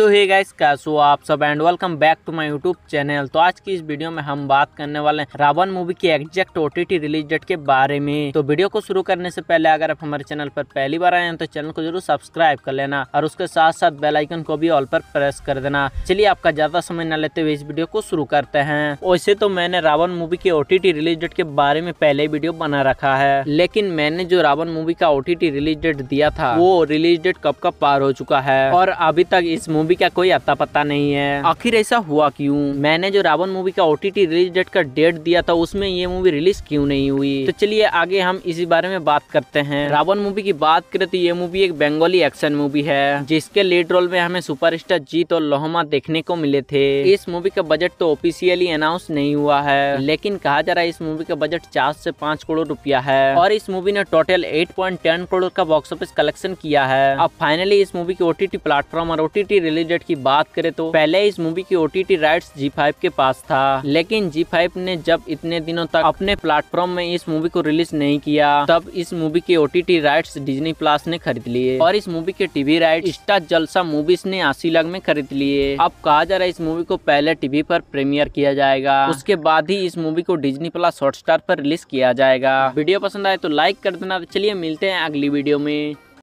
तो hey guys कैसो आप सब and welcome back to my YouTube channel तो आज की इस वीडियो में हम बात करने वाले हैं रावण मूवी की एग्जैक्ट ओटीटी रिलीज डेट के बारे में तो वीडियो को शुरू करने से पहले अगर आप हमारे चैनल पर पहली बार आए हैं तो चैनल को जरूर सब्सक्राइब कर लेना और उसके साथ साथ बेलाइकन को भी ऑल पर प्रेस कर देना चलिए आपका ज्यादा समय न लेते हुए इस वीडियो को शुरू करते हैं वैसे तो मैंने रावण मूवी के ओटीटी रिलीज डेट के बारे में पहले वीडियो बना रखा है लेकिन मैंने जो रावण मूवी का ओटीटी रिलीज डेट दिया था वो रिलीज डेट कब का पार हो चुका है और अभी तक इस मूवी मूवी का कोई अता पता नहीं है आखिर ऐसा हुआ क्यूँ मैंने जो रावण मूवी का ओटीटी रिलीज डेट का डेट दिया था उसमें ये मूवी रिलीज क्यूँ नहीं हुई तो चलिए आगे हम इसी बारे में बात करते हैं रावण मूवी की बात करें तो ये मूवी एक बंगाली एक्शन मूवी है जिसके लीड रोल में हमें सुपरस्टार जीत और लोहमा देखने को मिले थे इस मूवी का बजट तो ऑफिशियली अनाउंस नहीं हुआ है लेकिन कहा जा रहा है इस मूवी का बजट चार से पाँच करोड़ रुपया है और इस मूवी ने total eight point ten crore का बॉक्स ऑफिस कलेक्शन किया है अब फाइनली इस मूवी की ओटीटी प्लेटफॉर्म और ओटीटी रिलीज डेट की बात करें तो पहले इस मूवी की ओटीटी टी राइट्स जी के पास था लेकिन जी ने जब इतने दिनों तक अपने प्लेटफॉर्म में इस मूवी को रिलीज नहीं किया तब इस मूवी के ओटीटी राइट्स डिजनी प्लस ने खरीद लिए और इस मूवी के TV right Star Jalsha movies ने अस्सी लाख में खरीद लिए अब कहा जा रहा है इस मूवी को पहले टीवी पर प्रीमियर किया जाएगा उसके बाद ही इस मूवी को डिजनी प्लस हॉटस्टार पर रिलीज किया जाएगा वीडियो पसंद आए तो लाइक कर देना चलिए मिलते हैं अगली वीडियो में